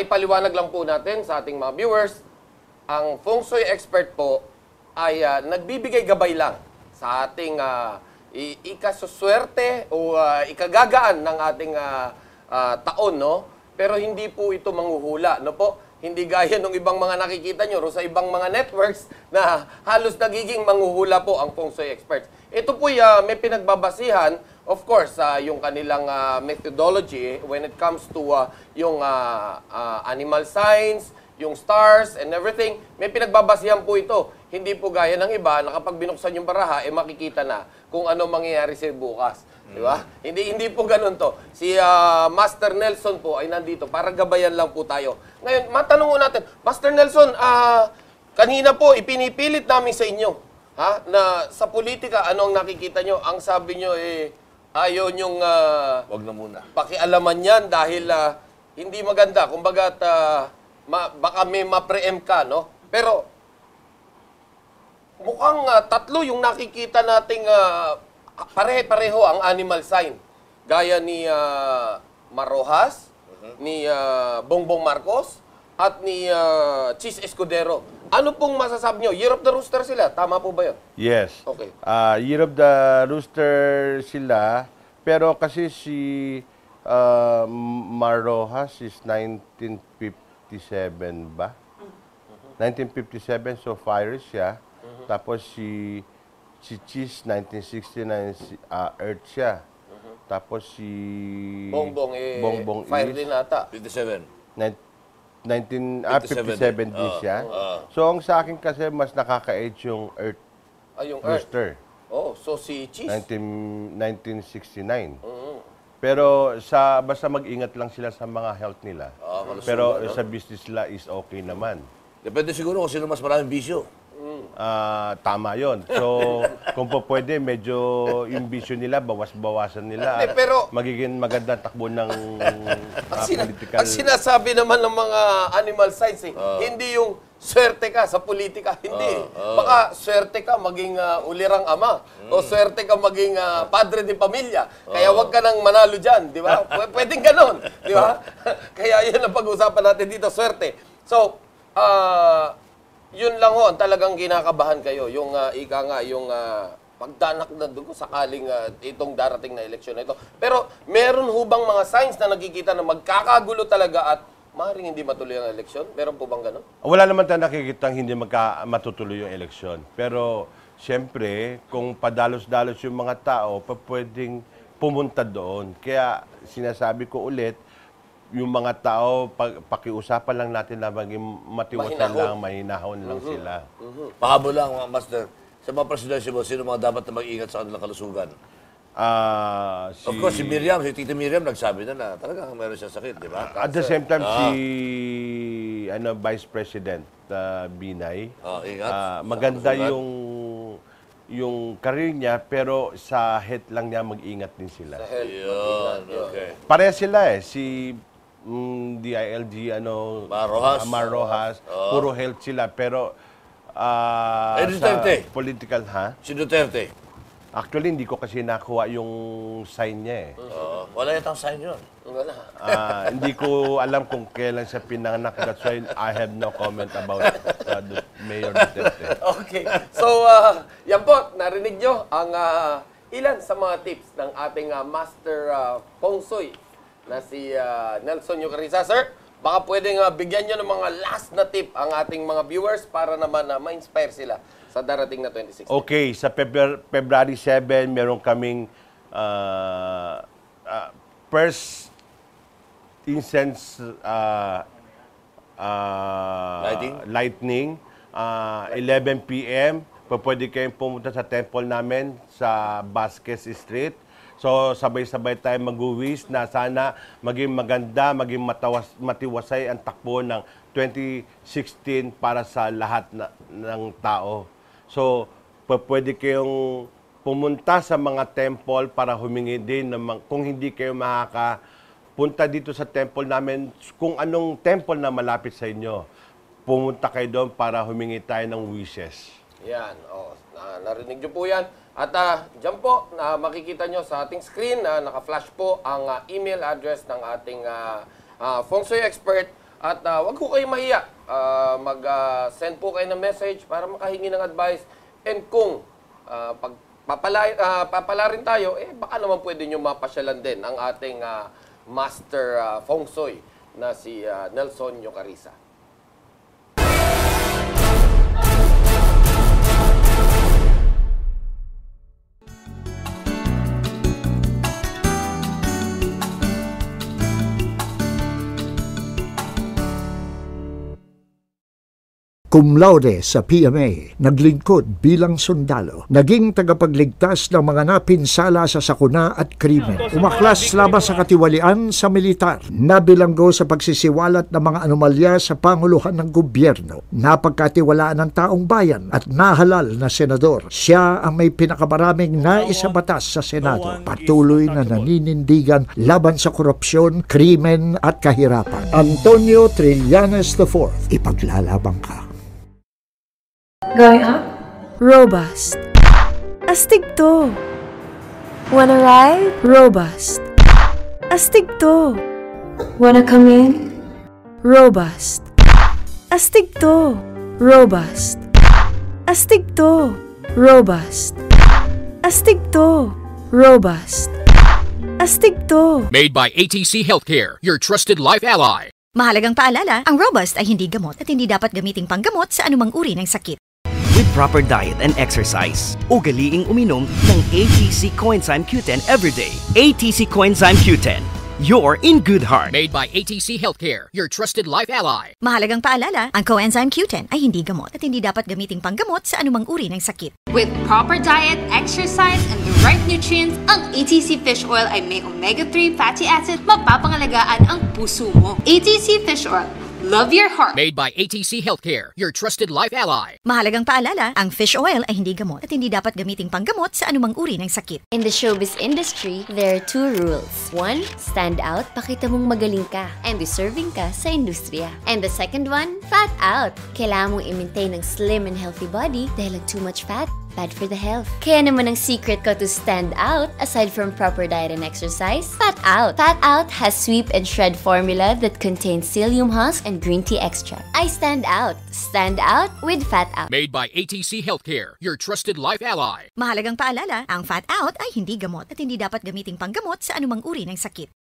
maipaliwanag lang po natin sa ating mga viewers, ang feng shui expert po ay uh, nagbibigay gabay lang sa ating uh, ah, ikasuswerte o uh, ikagagaan ng ating uh, uh, taon, no? Pero hindi po ito manghuhula, no po? Hindi gaya ng ibang mga nakikita nyo sa ibang mga networks na halos nagiging manghuhula po ang feng shui experts. Ito po uh, may pinagbabasihan of course, uh, yung kanilang uh, methodology when it comes to uh, yung uh, uh, animal science, yung stars and everything, may pinagbabasihan po ito. Hindi po gaya ng iba na kapag binuksan yung baraha, eh makikita na kung ano mangyayari sa bukas. Mm. Di ba? Mm. Hindi, hindi po ganun to. Si uh, Master Nelson po ay nandito para gabayan lang po tayo. Ngayon, matanong natin, Master Nelson, uh, kanina po ipinipilit namin sa inyo ha, na sa politika, ano ang nakikita nyo? Ang sabi nyo eh, Ayaw niyong uh, Wag na muna. pakialaman yan dahil uh, hindi maganda. Kumbaga, uh, ma- baka may ma-preempt ka, no? Pero, mukhang uh, tatlo yung nakikita nating uh, pare-pareho ang animal sign. Gaya ni uh, Marojas, uh-huh. ni uh, Bongbong Marcos, at ni uh, Chis Escudero ano pong masasabi nyo? Year of the Rooster sila, tama po ba yun? Yes. Okay. Uh, Year of the Rooster sila, pero kasi si uh, Marojas is 1957 ba? 1957, so fire siya. Uh mm-hmm. -huh. Tapos si Chichis, 1969, uh, Earth siya. Uh mm-hmm. -huh. Tapos si... Bongbong, eh, Bongbong fire is, din ata. 57. 19, ah, 57 din eh. ah, siya. Ah. So, ang sa akin kasi, mas nakaka-age yung Earth Ay, ah, yung Earth. Oh, so si Cheese. 19, 1969. Mm-hmm. Pero sa basta mag-ingat lang sila sa mga health nila. Ah, Pero sa business nila is okay naman. Depende siguro kung sino mas maraming bisyo uh, tama yon. So, kung po pwede, medyo yung vision nila, bawas-bawasan nila. Hindi, pero, magiging maganda takbo ng uh, ang, ah, political... ang sinasabi naman ng mga animal science, eh, oh. hindi yung swerte ka sa politika. Hindi. Oh, oh. Baka swerte ka maging uh, ulirang ama mm. o hmm. swerte ka maging uh, padre de pamilya. Oh. Kaya oh. wag ka nang manalo diyan, di ba? Pwedeng ganon. di ba? Kaya 'yan ang pag-usapan natin dito, swerte. So, uh, yun lang ho, talagang kinakabahan kayo. Yung uh, ika nga, yung uh, pagdanak na doon sakaling uh, itong darating na eleksyon na ito. Pero meron hubang mga signs na nakikita na magkakagulo talaga at maaaring hindi matuloy ang eleksyon? Meron po bang ganun? Wala naman tayong nakikitang hindi magka, matutuloy yung eleksyon. Pero siyempre, kung padalos-dalos yung mga tao, pa pwedeng pumunta doon. Kaya sinasabi ko ulit, yung mga tao, pag, pakiusapan lang natin na maging matiwasan Mahinahon. lang, mahinahon lang mm-hmm. sila. Mm-hmm. Pahabol lang, ah, master. Sa mga presidensya mo, sino mga dapat na mag-ingat sa kanilang kalusugan? Ah, si, Of course, si Miriam, si Tita Miriam, nagsabi na na talaga meron siyang sakit, di ba? at the same time, ah. si ano, Vice President ah, Binay, Oh, ingat. Ah, maganda Kalusugan. yung yung career niya, pero sa health lang niya mag-ingat din sila. Yun, okay. Pareha sila eh. Si mm, DILG, ano, Marojas. Marojas. Oo. Puro health sila. Pero ah, Eh, Duterte. sa political, ha? Si Duterte. Actually, hindi ko kasi nakuha yung sign niya eh. Oo. wala yatang sign yun. Wala. Ah, hindi ko alam kung kailan siya pinanganak. That's why I have no comment about uh, Mayor Duterte. Okay. So, uh, yan po, narinig nyo ang ah, ilan sa mga tips ng ating ah, Master uh, ah, Kongsoy na si uh, Nelson Yucarisa. Sir, baka pwedeng uh, bigyan nyo ng mga last na tip ang ating mga viewers para naman uh, ma-inspire sila sa darating na 2016. Okay, sa February, February 7, meron kaming uh, uh, first incense uh, uh, lighting. lightning uh, 11 p.m. Pwede kayong pumunta sa temple namin sa Vasquez Street So sabay-sabay tayo mag-wish na sana maging maganda, maging matawas, matiwasay ang takbo ng 2016 para sa lahat na, ng tao. So pwede kayong pumunta sa mga temple para humingi din ng kung hindi kayo makaka punta dito sa temple namin kung anong temple na malapit sa inyo. Pumunta kayo doon para humingi tayo ng wishes. Yan, oh, na, narinig nyo po yan. At uh, dyan po, na makikita nyo sa ating screen, na uh, naka-flash po ang uh, email address ng ating uh, uh, Feng Shui expert. At uh, wag ko kayo mahiya. Uh, Mag-send uh, po kayo ng message para makahingi ng advice. And kung uh, pag papala, uh, papala rin tayo, eh baka naman pwede nyo mapasyalan din ang ating uh, master uh, Feng Shui na si uh, Nelson Yocarisa. cum laude sa PMA, naglingkod bilang sundalo, naging tagapagligtas ng mga napinsala sa sakuna at krimen, umaklas laban sa katiwalian sa militar, nabilanggo sa pagsisiwalat ng mga anomalya sa panguluhan ng gobyerno, napagkatiwalaan ng taong bayan at nahalal na senador. Siya ang may pinakamaraming naisabatas sa Senado, patuloy na naninindigan laban sa korupsyon, krimen at kahirapan. Antonio Trillanes IV, ipaglalabang ka. Going up? Robust. Astig to. Wanna ride? Robust. Astig to. Wanna come in? Robust. Astig to. Robust. Astig to. Robust. Astig to. Robust. Astig to. Made by ATC Healthcare, your trusted life ally. Mahalagang paalala, ang robust ay hindi gamot at hindi dapat gamiting panggamot sa anumang uri ng sakit with proper diet and exercise. Ugaliing uminom ng ATC Coenzyme Q10 every day. ATC Coenzyme Q10. You're in good heart. Made by ATC Healthcare, your trusted life ally. Mahalagang paalala, ang coenzyme Q10 ay hindi gamot at hindi dapat gamiting panggamot sa anumang uri ng sakit. With proper diet, exercise, and the right nutrients, ang ATC fish oil ay may omega-3 fatty acid mapapangalagaan ang puso mo. ATC fish oil Love your heart. Made by ATC Healthcare, your trusted life ally. Mahalagang paalala, ang fish oil ay hindi gamot at hindi dapat gamitin panggamot sa anumang uri ng sakit. In the showbiz industry, there are two rules. One, stand out, pakita mong magaling ka and deserving ka sa industriya. And the second one, fat out. Kailangan mong i-maintain ang slim and healthy body dahil ang too much fat bad for the health. Kaya naman ang secret ko to stand out, aside from proper diet and exercise, Fat Out. Fat Out has sweep and shred formula that contains psyllium husk and green tea extract. I stand out. Stand out with Fat Out. Made by ATC Healthcare, your trusted life ally. Mahalagang paalala, ang Fat Out ay hindi gamot at hindi dapat gamiting panggamot sa anumang uri ng sakit.